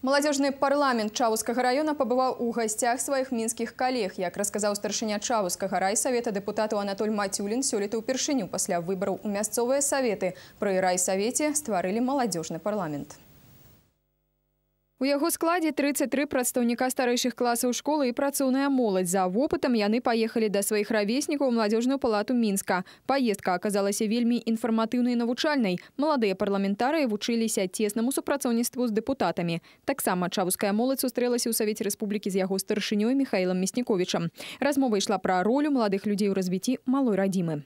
Молодежный парламент Чавускага района побывал у гостях своих минских коллег. Як расказал старшыня Чавускага райсовета депутату Анатоль Матюлін сёлета ўпершыню после выборов у мясцовыя советы. Про райсовете створили молодежный парламент. У яго складе 33 прадстаўніка старэйшых класаў школы і працоўная моладзь. За вопытам яны паехалі да сваіх равеснікаў у младзёжную палату мінска. Паездка аказалася вельмі інфарматыўнай навучальнай. Маладыя парламентарыі вучыліся цеснаму супрацоўніцтву з дэпутатамі. Таксама чавуская моладзь сустрэлася ў савеце рэспублікі з яго старшынёй Михаілам Мясніковічам. Размова ішла пра ролю маладых людзей у развіцці малой радзімы.